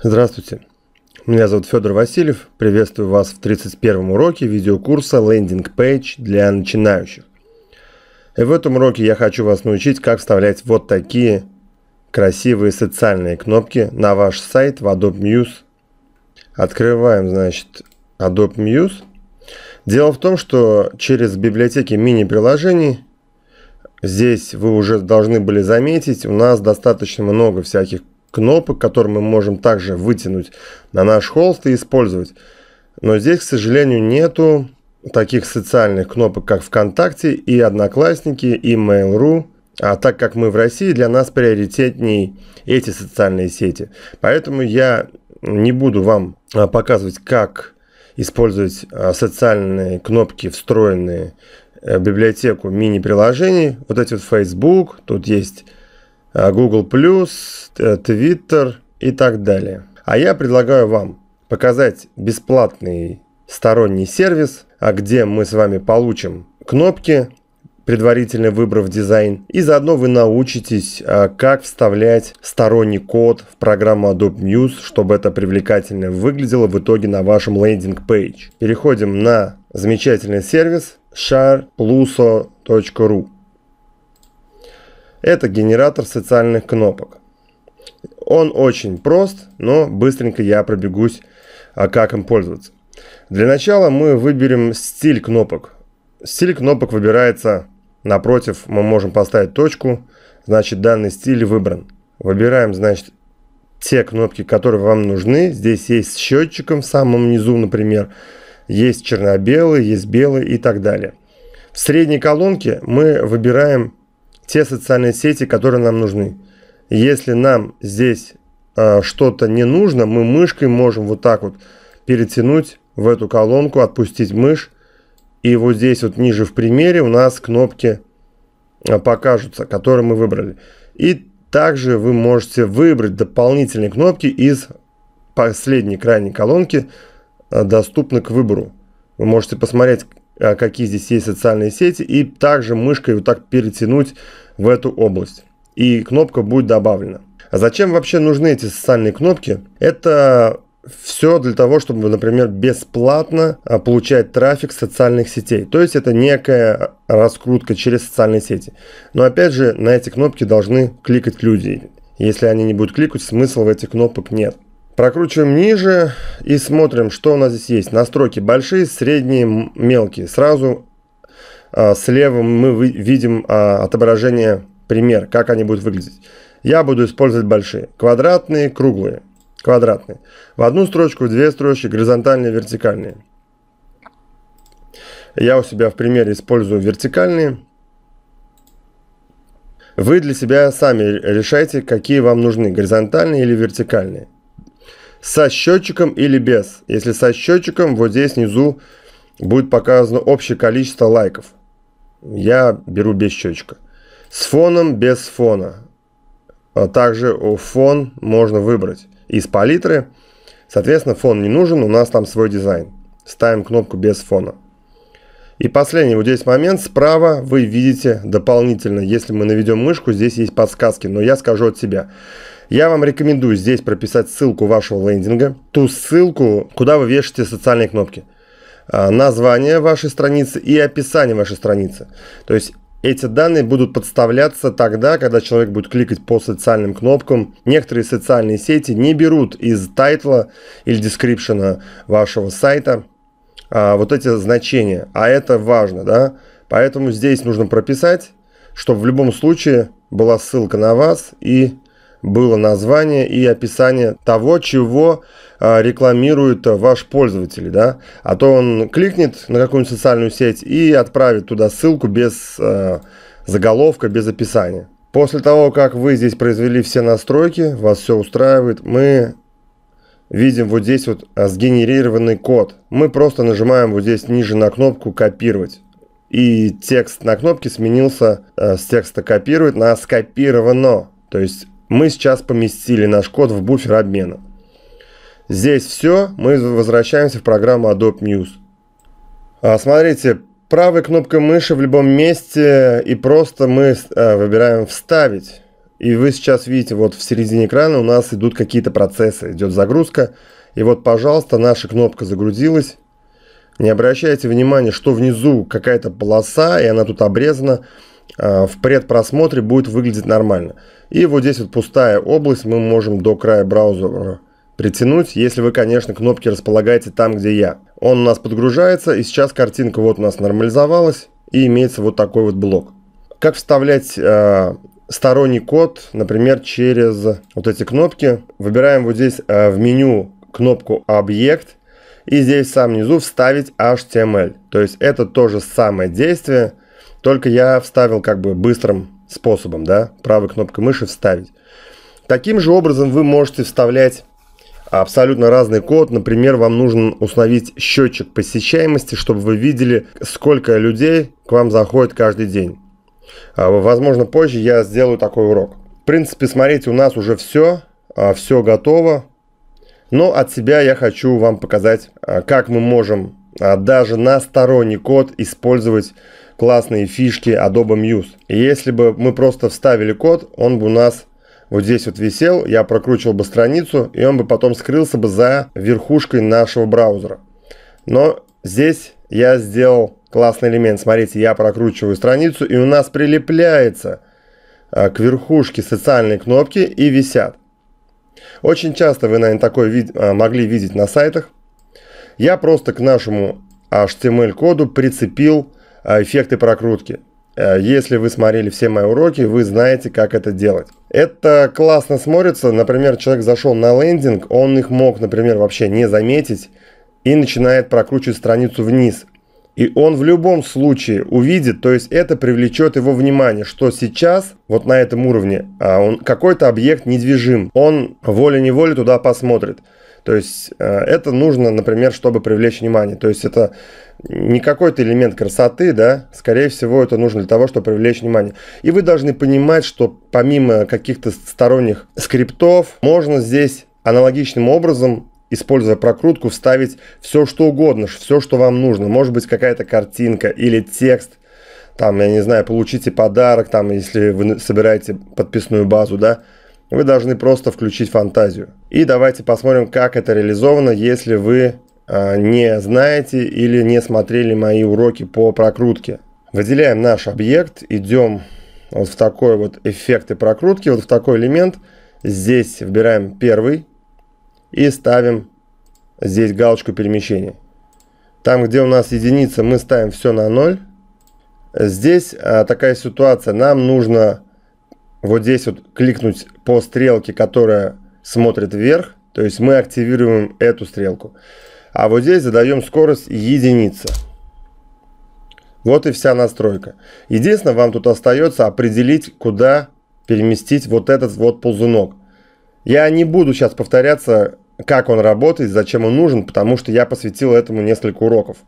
Здравствуйте, меня зовут Федор Васильев, приветствую вас в 31 уроке видеокурса Landing Page для начинающих. И в этом уроке я хочу вас научить, как вставлять вот такие красивые социальные кнопки на ваш сайт в Adobe Muse. Открываем, значит, Adobe Muse. Дело в том, что через библиотеки мини-приложений здесь вы уже должны были заметить, у нас достаточно много всяких кнопок, которые мы можем также вытянуть на наш холст и использовать. Но здесь, к сожалению, нету таких социальных кнопок, как ВКонтакте и Одноклассники, и Mail.ru. А так как мы в России, для нас приоритетней эти социальные сети. Поэтому я не буду вам а, показывать, как использовать а, социальные кнопки, встроенные э, в библиотеку мини-приложений. Вот эти вот Facebook, тут есть Э, Google+, э, Twitter и так далее. А я предлагаю вам показать бесплатный сторонний сервис, а где мы с вами получим кнопки, предварительно выбрав дизайн, и заодно вы научитесь, э, как вставлять сторонний код в программу Adobe News, чтобы это привлекательно выглядело в итоге на вашем лендинг-пейдж. Переходим на замечательный сервис sharpluso.ru. Это генератор социальных кнопок. Он очень прост, но быстренько я пробегусь, а как им пользоваться. Для начала мы выберем стиль кнопок. Стиль кнопок выбирается напротив, мы можем поставить точку, значит данный стиль выбран. Выбираем, значит, те кнопки, которые вам нужны. Здесь есть с счетчиком в самом низу, например, есть черно-белый, есть белый и так далее. В средней колонке мы выбираем те социальные сети, которые нам нужны. Если нам здесь э, что-то не нужно, мы мышкой можем вот так вот перетянуть в эту колонку, отпустить мышь. И вот здесь вот ниже в примере у нас кнопки а, покажутся, которые мы выбрали. И также вы можете выбрать дополнительные кнопки из последней крайней колонки, а, доступны к выбору. Вы можете посмотреть, Э, какие здесь есть социальные сети, и также мышкой вот так перетянуть в эту область. И кнопка будет добавлена. А зачем вообще нужны эти социальные кнопки? Это все для того, чтобы, например, бесплатно э, получать трафик социальных сетей. То есть это некая раскрутка через социальные сети. Но опять же, на эти кнопки должны кликать люди. Если они не будут кликать, смысла в этих кнопок нет. Прокручиваем ниже и смотрим, что у нас здесь есть. Настройки большие, средние, мелкие. Сразу э, слева мы вы, видим э, отображение пример, как они будут выглядеть. Я буду использовать большие. Квадратные, круглые. Квадратные. В одну строчку, две строчки, горизонтальные, вертикальные. Я у себя в примере использую вертикальные. Вы для себя сами решайте, какие вам нужны, горизонтальные или вертикальные со счетчиком или без. Если со счетчиком, вот здесь внизу будет показано общее количество лайков. Я беру без счетчика. С фоном, без фона. А также фон можно выбрать из палитры. Соответственно, фон не нужен, у нас там свой дизайн. Ставим кнопку без фона. И последний вот здесь момент. Справа вы видите дополнительно, если мы наведем мышку, здесь есть подсказки, но я скажу от себя. Я вам рекомендую здесь прописать ссылку вашего лендинга, ту ссылку, куда вы вешаете социальные кнопки, а, название вашей страницы и описание вашей страницы. То есть эти данные будут подставляться тогда, когда человек будет кликать по социальным кнопкам. Некоторые социальные сети не берут из тайтла или дескрипшена вашего сайта а, вот эти значения. А это важно, да? Поэтому здесь нужно прописать, чтобы в любом случае была ссылка на вас и было название и описание того, чего а, рекламирует а, ваш пользователь, да, а то он кликнет на какую-нибудь социальную сеть и отправит туда ссылку без а, заголовка, без описания. После того, как вы здесь произвели все настройки, вас все устраивает, мы видим вот здесь вот сгенерированный код. Мы просто нажимаем вот здесь ниже на кнопку «Копировать». И текст на кнопке сменился с текста «Копировать» на «Скопировано». То есть мы сейчас поместили наш код в буфер обмена. Здесь все, мы возвращаемся в программу Adobe News. А, смотрите, правой кнопкой мыши в любом месте и просто мы э, выбираем «Вставить». И вы сейчас видите, вот в середине экрана у нас идут какие-то процессы, идет загрузка. И вот, пожалуйста, наша кнопка загрузилась. Не обращайте внимания, что внизу какая-то полоса, и она тут обрезана. Э, в предпросмотре будет выглядеть нормально. И вот здесь вот пустая область мы можем до края браузера притянуть, если вы, конечно, кнопки располагаете там, где я. Он у нас подгружается, и сейчас картинка вот у нас нормализовалась, и имеется вот такой вот блок. Как вставлять э, сторонний код, например, через вот эти кнопки. Выбираем вот здесь э, в меню кнопку «Объект», и здесь сам самом низу вставить HTML. То есть это то же самое действие – только я вставил как бы быстрым способом, да, правой кнопкой мыши вставить. Таким же образом вы можете вставлять абсолютно разный код. Например, вам нужно установить счетчик посещаемости, чтобы вы видели, сколько людей к вам заходит каждый день. А, возможно, позже я сделаю такой урок. В принципе, смотрите, у нас уже все, а, все готово. Но от себя я хочу вам показать, а, как мы можем даже на сторонний код использовать классные фишки Adobe Muse. И если бы мы просто вставили код, он бы у нас вот здесь вот висел, я прокручивал бы страницу, и он бы потом скрылся бы за верхушкой нашего браузера. Но здесь я сделал классный элемент. Смотрите, я прокручиваю страницу, и у нас прилепляется а, к верхушке социальной кнопки и висят. Очень часто вы, наверное, такое вид а, могли видеть на сайтах. Я просто к нашему HTML-коду прицепил а, эффекты прокрутки. А, если вы смотрели все мои уроки, вы знаете, как это делать. Это классно смотрится. Например, человек зашел на лендинг, он их мог, например, вообще не заметить и начинает прокручивать страницу вниз. И он в любом случае увидит, то есть это привлечет его внимание, что сейчас вот на этом уровне а, он какой-то объект недвижим. Он волей-неволей туда посмотрит. То есть э, это нужно, например, чтобы привлечь внимание. То есть это не какой-то элемент красоты, да, скорее всего, это нужно для того, чтобы привлечь внимание. И вы должны понимать, что помимо каких-то сторонних скриптов, можно здесь аналогичным образом используя прокрутку, вставить все, что угодно, все, что вам нужно. Может быть, какая-то картинка или текст, там, я не знаю, получите подарок, там, если вы собираете подписную базу, да, вы должны просто включить фантазию. И давайте посмотрим, как это реализовано, если вы а, не знаете или не смотрели мои уроки по прокрутке. Выделяем наш объект, идем вот в такой вот эффекты прокрутки, вот в такой элемент. Здесь выбираем первый и ставим здесь галочку перемещения. Там, где у нас единица, мы ставим все на 0. Здесь а, такая ситуация. Нам нужно вот здесь вот кликнуть по стрелке, которая смотрит вверх, то есть мы активируем эту стрелку. А вот здесь задаем скорость единица. Вот и вся настройка. Единственное, вам тут остается определить, куда переместить вот этот вот ползунок. Я не буду сейчас повторяться, как он работает, зачем он нужен, потому что я посвятил этому несколько уроков.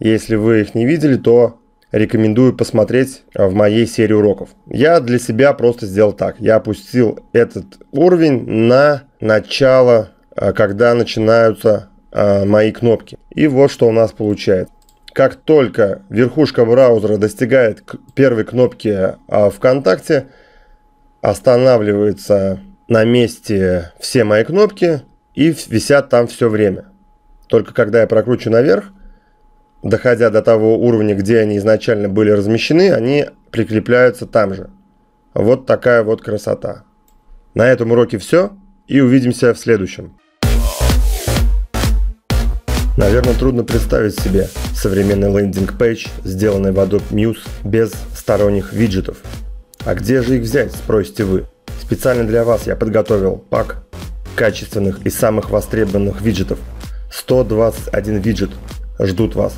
Если вы их не видели, то рекомендую посмотреть э, в моей серии уроков. Я для себя просто сделал так. Я опустил этот уровень на начало, э, когда начинаются э, мои кнопки. И вот что у нас получается. Как только верхушка браузера достигает первой кнопки ВКонтакте, останавливаются на месте все мои кнопки и висят там все время. Только когда я прокручу наверх, доходя до того уровня, где они изначально были размещены, они прикрепляются там же. Вот такая вот красота. На этом уроке все, и увидимся в следующем. Наверное, трудно представить себе современный лендинг-пейдж, сделанный в Adobe Muse без сторонних виджетов. А где же их взять, спросите вы? Специально для вас я подготовил пак качественных и самых востребованных виджетов. 121 виджет ждут вас.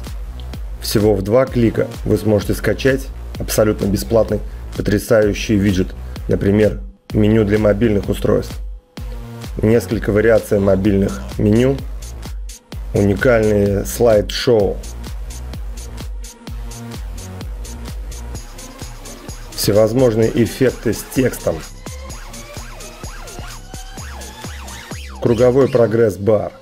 Всего в два клика вы сможете скачать абсолютно бесплатный потрясающий виджет, например, меню для мобильных устройств. Несколько вариаций мобильных меню, уникальные слайд-шоу, всевозможные эффекты с текстом, круговой прогресс-бар –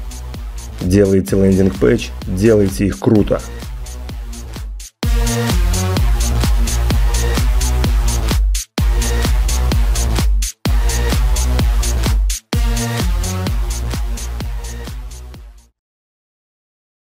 делаете лендинг-пэч, делайте их круто.